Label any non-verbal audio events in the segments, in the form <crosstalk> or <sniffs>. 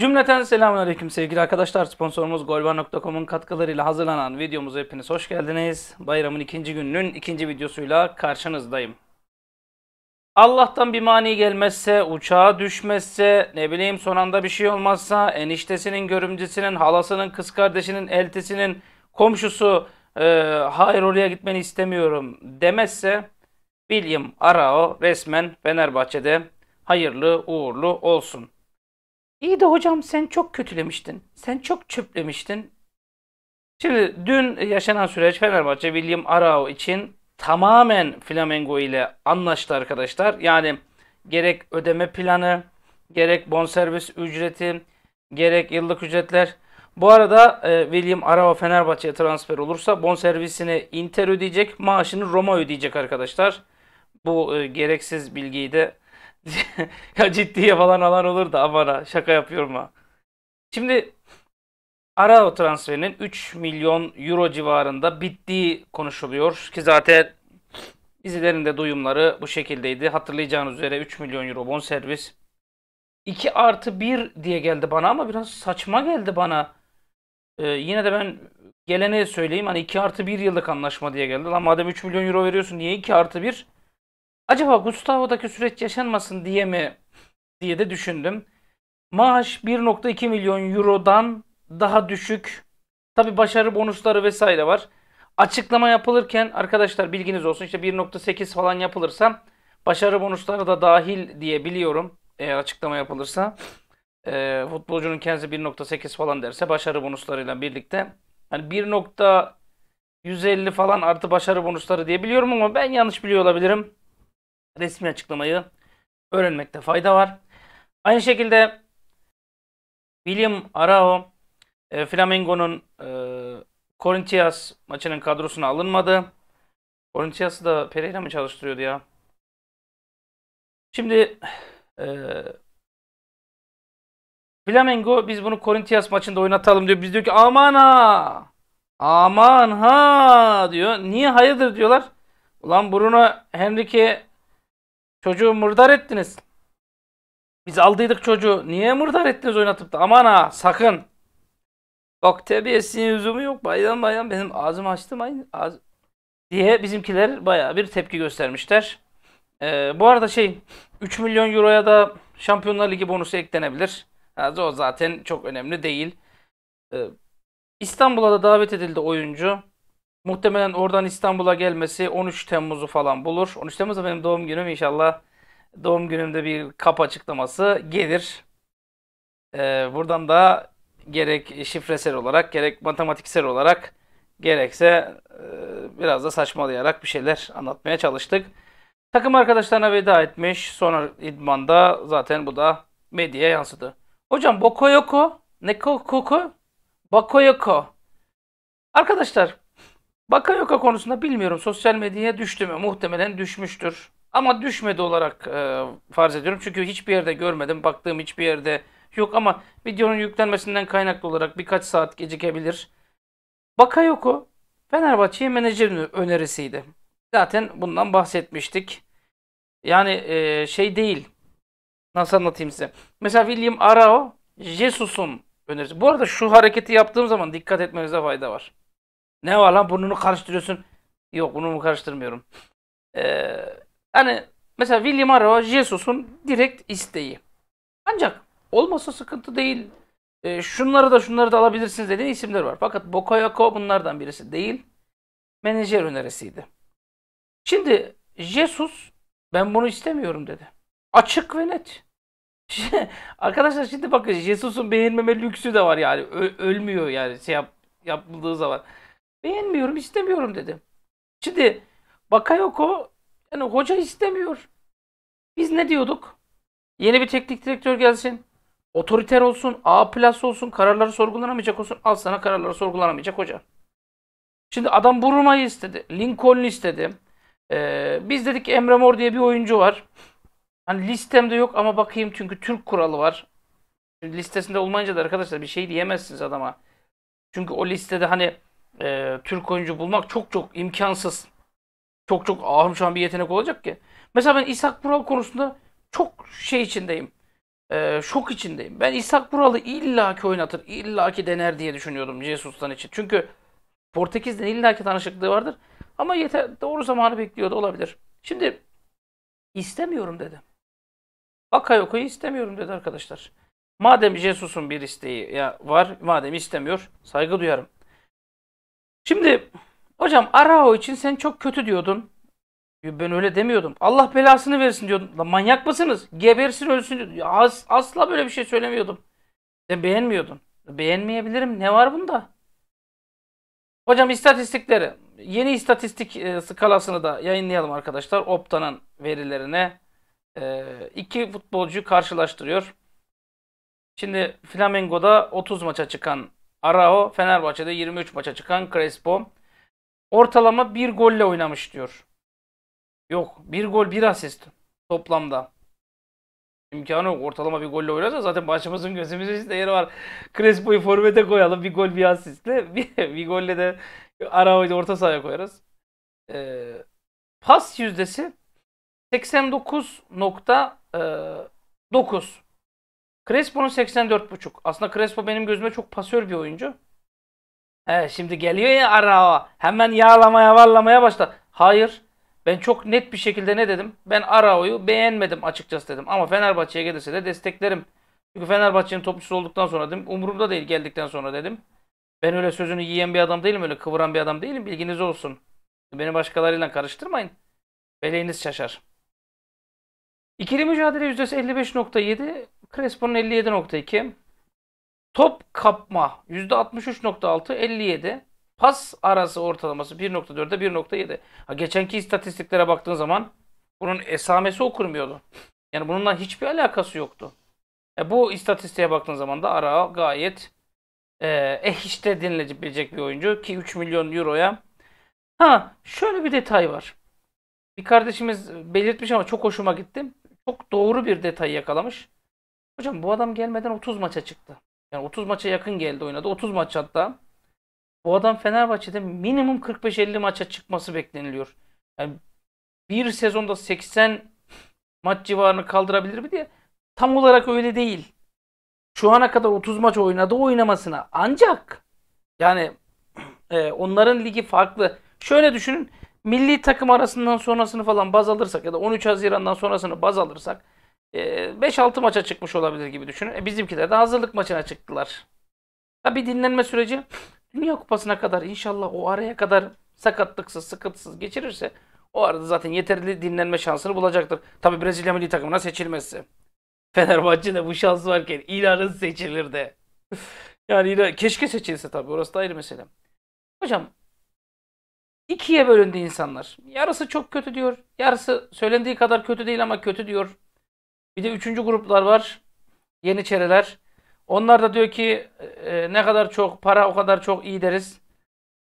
Cümleten selamünaleyküm sevgili arkadaşlar. Sponsorumuz golban.com'un katkılarıyla hazırlanan videomuza hepiniz hoş geldiniz. Bayramın ikinci gününün ikinci videosuyla karşınızdayım. Allah'tan bir mani gelmezse, uçağa düşmezse, ne bileyim son anda bir şey olmazsa, eniştesinin, görümcesinin, halasının, kız kardeşinin, eltisinin, komşusu e, hayır oraya gitmeni istemiyorum demezse William Arao resmen Fenerbahçe'de hayırlı uğurlu olsun. İyi de hocam sen çok kötülemiştin. Sen çok çöplemiştin. Şimdi dün yaşanan süreç Fenerbahçe William Arao için tamamen Flamengo ile anlaştı arkadaşlar. Yani gerek ödeme planı, gerek bonservis ücreti, gerek yıllık ücretler. Bu arada e, William Arao Fenerbahçe'ye transfer olursa bonservisini Inter ödeyecek, maaşını Roma ödeyecek arkadaşlar. Bu e, gereksiz bilgiyi de <laughs> ya ciddiye falan alan olur da aman ha şaka yapıyorum ha. Şimdi Arao transferinin 3 milyon euro civarında bittiği konuşuluyor ki zaten dizilerin de duyumları bu şekildeydi. Hatırlayacağınız üzere 3 milyon euro bonservis. 2 artı 1 diye geldi bana ama biraz saçma geldi bana. Ee, yine de ben gelene söyleyeyim hani 2 artı 1 yıllık anlaşma diye geldi. Lan madem 3 milyon euro veriyorsun niye 2 artı 1? Acaba Gustavo'daki süreç yaşanmasın diye mi diye de düşündüm. Maaş 1.2 milyon eurodan daha düşük. Tabi başarı bonusları vesaire var. Açıklama yapılırken arkadaşlar bilginiz olsun işte 1.8 falan yapılırsa başarı bonusları da dahil diye biliyorum. Eğer açıklama yapılırsa e, futbolcunun kendisi 1.8 falan derse başarı bonuslarıyla birlikte hani 1.150 falan artı başarı bonusları diye biliyorum ama ben yanlış biliyor olabilirim resmi açıklamayı öğrenmekte fayda var. Aynı şekilde William Arao e, Flamengo'nun e, Corinthians maçının kadrosuna alınmadı. Corinthians'ı da Pereira mı çalıştırıyordu ya? Şimdi e, Flamengo biz bunu Corinthians maçında oynatalım diyor. Biz diyor ki aman ha aman ha diyor. Niye hayırdır diyorlar. Ulan Bruno Henrique Çocuğu murdar ettiniz. Biz aldıydık çocuğu. Niye murdar ettiniz oynatıp da? Aman ha sakın. Bak terbiyesizliğin lüzumu yok. Bayan bayan benim ağzımı açtım. Aynı, ağz... Diye bizimkiler baya bir tepki göstermişler. Ee, bu arada şey 3 milyon euroya da Şampiyonlar Ligi bonusu eklenebilir. Yani o zaten çok önemli değil. Ee, İstanbul'a da davet edildi oyuncu. Muhtemelen oradan İstanbul'a gelmesi 13 Temmuz'u falan bulur. 13 Temmuz da benim doğum günüm inşallah. Doğum günümde bir kap açıklaması gelir. Ee, buradan da gerek şifresel olarak gerek matematiksel olarak gerekse e, biraz da saçmalayarak bir şeyler anlatmaya çalıştık. Takım arkadaşlarına veda etmiş. Sonra idmanda zaten bu da medyaya yansıdı. Hocam Bokoyoko, Nekokuku, Bakoyoko. Arkadaşlar Baka yoka konusunda bilmiyorum. Sosyal medyaya düştü mü? Muhtemelen düşmüştür. Ama düşmedi olarak e, farz ediyorum. Çünkü hiçbir yerde görmedim. Baktığım hiçbir yerde yok ama videonun yüklenmesinden kaynaklı olarak birkaç saat gecikebilir. Bakayoko Fenerbahçe'ye menajer önerisiydi. Zaten bundan bahsetmiştik. Yani e, şey değil. Nasıl anlatayım size? Mesela William Arao, Jesus'un önerisi. Bu arada şu hareketi yaptığım zaman dikkat etmenize fayda var. Ne var lan burnunu karıştırıyorsun? Yok bunu karıştırmıyorum. Ee, hani mesela William Arrow Jesus'un direkt isteği. Ancak olmasa sıkıntı değil. E, şunları da şunları da alabilirsiniz dediği isimler var. Fakat Bokoyoko bunlardan birisi değil. Menajer önerisiydi. Şimdi Jesus ben bunu istemiyorum dedi. Açık ve net. <laughs> Arkadaşlar şimdi bakın Jesus'un beğenmeme lüksü de var yani. Ö- ölmüyor yani şey yap- yapıldığı zaman. Beğenmiyorum, istemiyorum dedi. Şimdi Bakayoko yani hoca istemiyor. Biz ne diyorduk? Yeni bir teknik direktör gelsin. Otoriter olsun, A plus olsun, kararları sorgulanamayacak olsun. Al sana kararları sorgulanamayacak hoca. Şimdi adam Buruma'yı istedi. Lincoln'u istedi. Ee, biz dedik ki Emre Mor diye bir oyuncu var. Hani listemde yok ama bakayım çünkü Türk kuralı var. Şimdi listesinde olmayınca da arkadaşlar bir şey diyemezsiniz adama. Çünkü o listede hani e, Türk oyuncu bulmak çok çok imkansız. Çok çok ağır şu an bir yetenek olacak ki. Mesela ben İshak Bural konusunda çok şey içindeyim. E, şok içindeyim. Ben İshak Bural'ı illaki oynatır, illaki dener diye düşünüyordum Jesus'tan için. Çünkü Portekiz'den illaki tanışıklığı vardır. Ama yeter doğru zamanı bekliyordu olabilir. Şimdi istemiyorum dedi. Bakayoko'yu istemiyorum dedi arkadaşlar. Madem Jesus'un bir isteği ya var, madem istemiyor saygı duyarım. Şimdi hocam Arao için sen çok kötü diyordun. Ben öyle demiyordum. Allah belasını versin diyordum. Lan manyak mısınız? Gebersin ölsün diyordum. As, asla böyle bir şey söylemiyordum. Sen beğenmiyordun. Beğenmeyebilirim. Ne var bunda? Hocam istatistikleri. Yeni istatistik e, skalasını da yayınlayalım arkadaşlar. Opta'nın verilerine e, iki futbolcu karşılaştırıyor. Şimdi Flamengo'da 30 maça çıkan Arao Fenerbahçe'de 23 maça çıkan Crespo. Ortalama bir golle oynamış diyor. Yok bir gol bir asist toplamda. İmkanı yok. Ortalama bir golle oynarsa zaten başımızın gözümüzün işte yeri var. Crespo'yu forvete koyalım. Bir gol bir asistle. <laughs> Bir, bir golle de Arao'yu orta sahaya koyarız. Ee, pas yüzdesi 89.9. Crespo'nun 84.5. Aslında Crespo benim gözüme çok pasör bir oyuncu. He, şimdi geliyor ya Arao. Hemen yağlamaya vallamaya başla. Hayır. Ben çok net bir şekilde ne dedim? Ben Arao'yu beğenmedim açıkçası dedim. Ama Fenerbahçe'ye gelirse de desteklerim. Çünkü Fenerbahçe'nin topçusu olduktan sonra dedim. Umurumda değil geldikten sonra dedim. Ben öyle sözünü yiyen bir adam değilim. Öyle kıvıran bir adam değilim. Bilginiz olsun. Beni başkalarıyla karıştırmayın. Beleğiniz şaşar. İkili mücadele %55.7 Crespo'nun 57.2. Top kapma %63.6 57. Pas arası ortalaması 1.4'e 1.7. Ha, geçenki istatistiklere baktığın zaman bunun esamesi okurmuyordu. Yani bununla hiçbir alakası yoktu. E, bu istatistiğe baktığın zaman da Ara gayet e, eh işte denilebilecek bir oyuncu ki 3 milyon euroya. Ha şöyle bir detay var. Bir kardeşimiz belirtmiş ama çok hoşuma gitti. Çok doğru bir detayı yakalamış. Hocam bu adam gelmeden 30 maça çıktı. Yani 30 maça yakın geldi oynadı. 30 maç hatta. Bu adam Fenerbahçe'de minimum 45-50 maça çıkması bekleniliyor. Yani bir sezonda 80 maç civarını kaldırabilir mi diye tam olarak öyle değil. Şu ana kadar 30 maç oynadı oynamasına. Ancak yani e, onların ligi farklı. Şöyle düşünün. Milli takım arasından sonrasını falan baz alırsak ya da 13 Haziran'dan sonrasını baz alırsak 5-6 maça çıkmış olabilir gibi düşünün. E bizimkiler de hazırlık maçına çıktılar. Tabi dinlenme süreci <sniffs> Dünya Kupası'na kadar inşallah o araya kadar sakatlıksız, sıkıntısız geçirirse o arada zaten yeterli dinlenme şansını bulacaktır. Tabi Brezilya milli takımına seçilmezse. Fenerbahçe'de bu şans varken İran'ın seçilir de. <laughs> yani İran, keşke seçilse tabi orası da ayrı mesele. Hocam ikiye bölündü insanlar. Yarısı çok kötü diyor. Yarısı söylendiği kadar kötü değil ama kötü diyor. Bir de üçüncü gruplar var. Yeniçeriler. Onlar da diyor ki e, e, ne kadar çok para o kadar çok iyi deriz.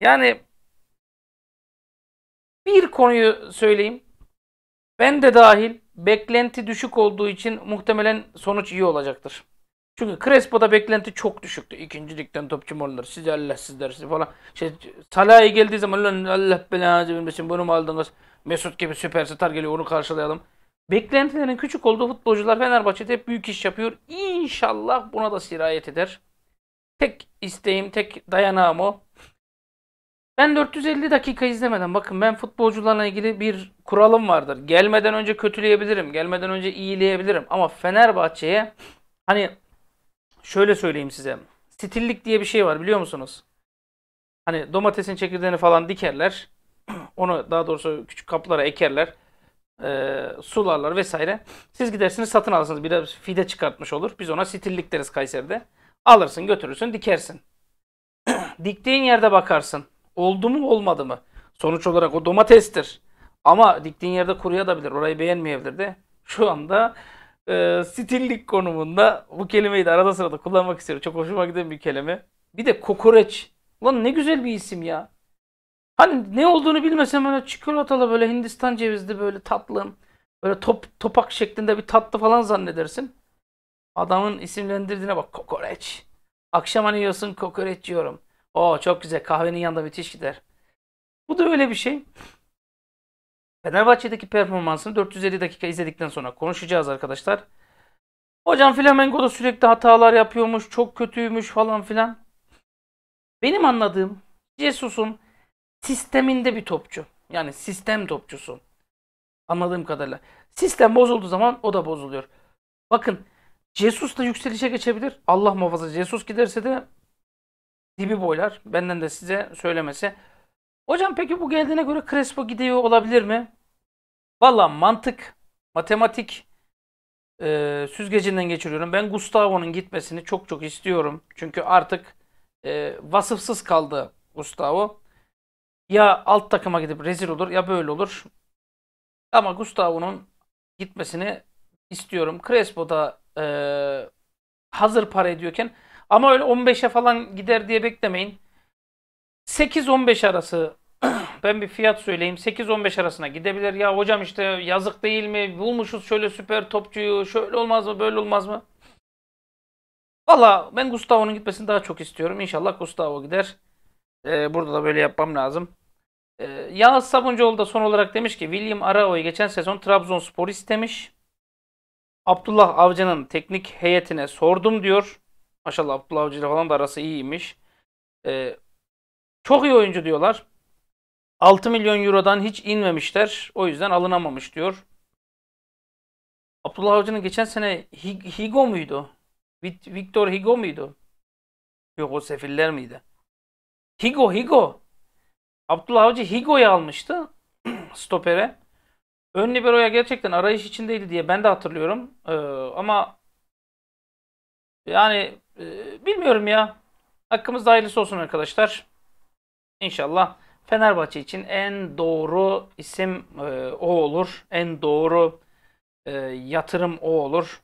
Yani bir konuyu söyleyeyim. Ben de dahil beklenti düşük olduğu için muhtemelen sonuç iyi olacaktır. Çünkü Crespo'da beklenti çok düşüktü. İkincilikten topçu morlar. Siz Allah siz dersi falan. Şey, Salah'a geldiği zaman Allah belanı vermesin bunu mu aldınız? Mesut gibi süper star geliyor onu karşılayalım. Beklentilerin küçük olduğu futbolcular Fenerbahçe'de büyük iş yapıyor. İnşallah buna da sirayet eder. Tek isteğim, tek dayanağım o. Ben 450 dakika izlemeden bakın ben futbolcularla ilgili bir kuralım vardır. Gelmeden önce kötüleyebilirim, gelmeden önce iyileyebilirim ama Fenerbahçe'ye hani şöyle söyleyeyim size. Stillik diye bir şey var biliyor musunuz? Hani domatesin çekirdeğini falan dikerler. <clears throat> Onu daha doğrusu küçük kaplara ekerler e, sularlar vesaire. Siz gidersiniz satın alırsınız. bir de fide çıkartmış olur. Biz ona stillik deriz Kayseri'de. Alırsın götürürsün dikersin. <clears throat> Diktiğin yerde bakarsın. Oldu mu olmadı mı? Sonuç olarak o domatestir. Ama diktiğin yerde kuruyabilir. Orayı beğenmeyebilir de. Şu anda e, stillik konumunda bu kelimeyi de arada sırada kullanmak istiyorum. Çok hoşuma giden bir kelime. Bir de kokoreç. Lan ne güzel bir isim ya. Hani ne olduğunu bilmesem böyle çikolatalı böyle Hindistan cevizli böyle tatlı böyle top, topak şeklinde bir tatlı falan zannedersin. Adamın isimlendirdiğine bak kokoreç. Akşam hani yiyorsun kokoreç yiyorum. Oo çok güzel kahvenin yanında müthiş gider. Bu da öyle bir şey. Fenerbahçe'deki performansını 450 dakika izledikten sonra konuşacağız arkadaşlar. Hocam Flamengo'da sürekli hatalar yapıyormuş, çok kötüymüş falan filan. Benim anladığım Jesus'un sisteminde bir topçu. Yani sistem topçusu. Anladığım kadarıyla. Sistem bozulduğu zaman o da bozuluyor. Bakın Jesus da yükselişe geçebilir. Allah muhafaza Jesus giderse de dibi boylar. Benden de size söylemesi. Hocam peki bu geldiğine göre Crespo gidiyor olabilir mi? Valla mantık, matematik e, süzgecinden geçiriyorum. Ben Gustavo'nun gitmesini çok çok istiyorum. Çünkü artık e, vasıfsız kaldı Gustavo ya alt takıma gidip rezil olur ya böyle olur. Ama Gustavo'nun gitmesini istiyorum. Crespo da e, hazır para ediyorken ama öyle 15'e falan gider diye beklemeyin. 8-15 arası <clears throat> ben bir fiyat söyleyeyim. 8-15 arasına gidebilir. Ya hocam işte yazık değil mi? Bulmuşuz şöyle süper topçuyu. Şöyle olmaz mı? Böyle olmaz mı? Valla ben Gustavo'nun gitmesini daha çok istiyorum. İnşallah Gustavo gider. E, burada da böyle yapmam lazım. E, Yağız Sabuncuoğlu da son olarak demiş ki William Arao'yu geçen sezon Trabzonspor istemiş. Abdullah Avcı'nın teknik heyetine sordum diyor. Maşallah Abdullah Avcı ile falan da arası iyiymiş. E, çok iyi oyuncu diyorlar. 6 milyon eurodan hiç inmemişler. O yüzden alınamamış diyor. Abdullah Avcı'nın geçen sene Higo muydu? Victor Higo muydu? Yok o sefiller miydi? Higo Higo. Abdullah Avcı Higo'yu almıştı <clears throat> stopere. Ön libero'ya gerçekten arayış içindeydi diye ben de hatırlıyorum. Ee, ama yani e, bilmiyorum ya. Hakkımızda hayırlısı olsun arkadaşlar. İnşallah Fenerbahçe için en doğru isim e, o olur. En doğru e, yatırım o olur.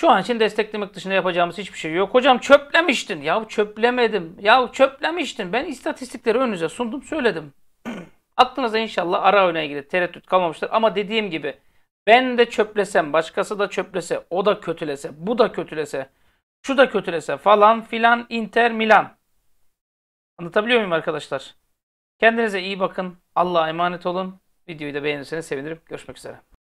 Şu an için desteklemek dışında yapacağımız hiçbir şey yok. Hocam çöplemiştin. Ya çöplemedim. Ya çöplemiştin. Ben istatistikleri önünüze sundum söyledim. <clears throat> Aklınıza inşallah ara öne ilgili tereddüt kalmamıştır. Ama dediğim gibi ben de çöplesem, başkası da çöplese, o da kötülese, bu da kötülese, şu da kötülese falan filan Inter Milan. Anlatabiliyor muyum arkadaşlar? Kendinize iyi bakın. Allah'a emanet olun. Videoyu da beğenirseniz sevinirim. Görüşmek üzere.